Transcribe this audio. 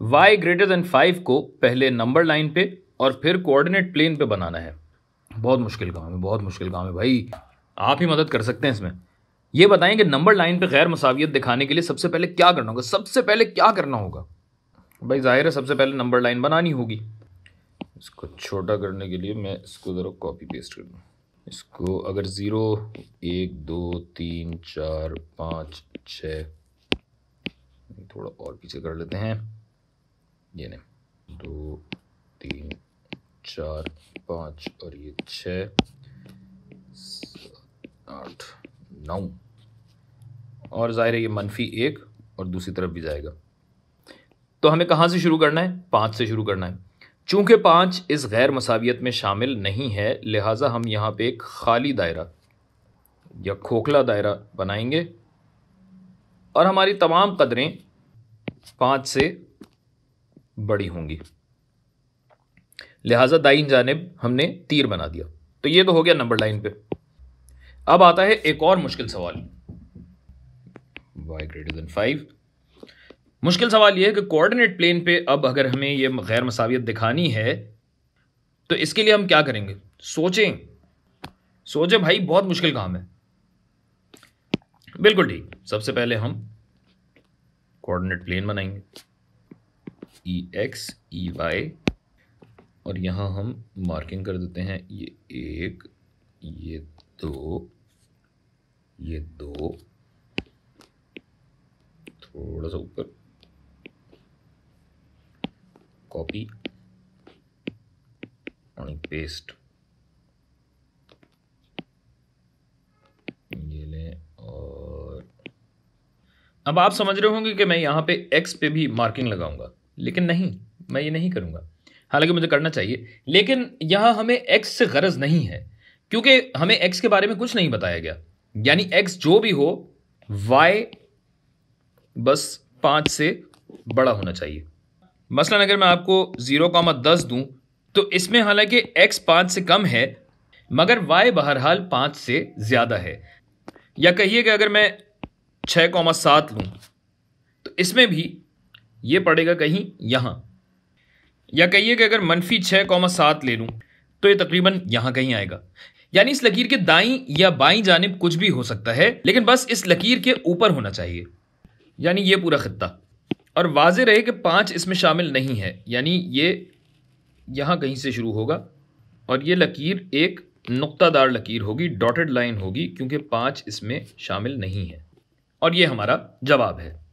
y greater than five को पहले number line पे और फिर कोऑर्डिनेट प्लेन पे बनाना है बहुत मुश्किल काम है बहुत मुश्किल काम है भाई आप ही मदद कर सकते हैं इसमें ये बताएं कि नंबर लाइन पे गैर मसावियत दिखाने के लिए सबसे पहले क्या करना होगा सबसे पहले क्या करना होगा भाई जाहिर है सबसे पहले नंबर लाइन बनानी होगी इसको छोटा करने के लिए मैं इसको ज़रा कॉपी पेस्ट कर दूँ इसको अगर ज़ीरो एक दो तीन चार पाँच छ थोड़ा और पीछे कर लेते हैं ये नहीं दो तीन चार पाँच और ये छः आठ नौ और ज़ाहिर है ये मनफी एक और दूसरी तरफ भी जाएगा तो हमें कहाँ से शुरू करना है पाँच से शुरू करना है चूंकि पाँच इस गैर मसावियत में शामिल नहीं है लिहाजा हम यहाँ पे एक खाली दायरा या खोखला दायरा बनाएंगे और हमारी तमाम कदरें पाँच से बड़ी होंगी लिहाजा दाइन जानब हमने तीर बना दिया तो ये तो हो गया नंबर लाइन पे अब आता है एक और मुश्किल सवाल वाई ग्रेटर देन फाइव मुश्किल सवाल यह है कि कोऑर्डिनेट प्लेन पे अब अगर हमें ये गैर मसावियत दिखानी है तो इसके लिए हम क्या करेंगे सोचें सोचें भाई बहुत मुश्किल काम है बिल्कुल ठीक सबसे पहले हम कोऑर्डिनेट प्लेन बनाएंगे ई एक्स ई वाई और यहाँ हम मार्किंग कर देते हैं ये एक ये दो ये दो थोड़ा सा ऊपर कॉपी और पेस्ट ये लें और अब आप समझ रहे होंगे कि मैं यहाँ पे एक्स पे भी मार्किंग लगाऊंगा लेकिन नहीं मैं ये नहीं करूँगा हालांकि मुझे करना चाहिए लेकिन यहाँ हमें एक्स से गरज नहीं है क्योंकि हमें एक्स के बारे में कुछ नहीं बताया गया यानी एक्स जो भी हो वाई बस पाँच से बड़ा होना चाहिए मसला अगर मैं आपको ज़ीरो कामा दस दूँ तो इसमें हालांकि एक्स पाँच से कम है मगर वाई बहरहाल पाँच से ज़्यादा है या कहिए कि अगर मैं छः कामा सात लूँ तो इसमें भी ये पड़ेगा कहीं यहाँ या कहिए कि अगर मनफी छः कौमा सात ले लूँ तो ये तकरीबन यहाँ कहीं आएगा यानी इस लकीर के दाई या बाई जानब कुछ भी हो सकता है लेकिन बस इस लकीर के ऊपर होना चाहिए यानी ये पूरा खत्ता और वाज रहे कि पाँच इसमें शामिल नहीं है यानी ये यहाँ कहीं से शुरू होगा और ये लकीर एक नुक्तादार लकीर होगी डॉटेड लाइन होगी क्योंकि पाँच इसमें शामिल नहीं है और ये हमारा जवाब है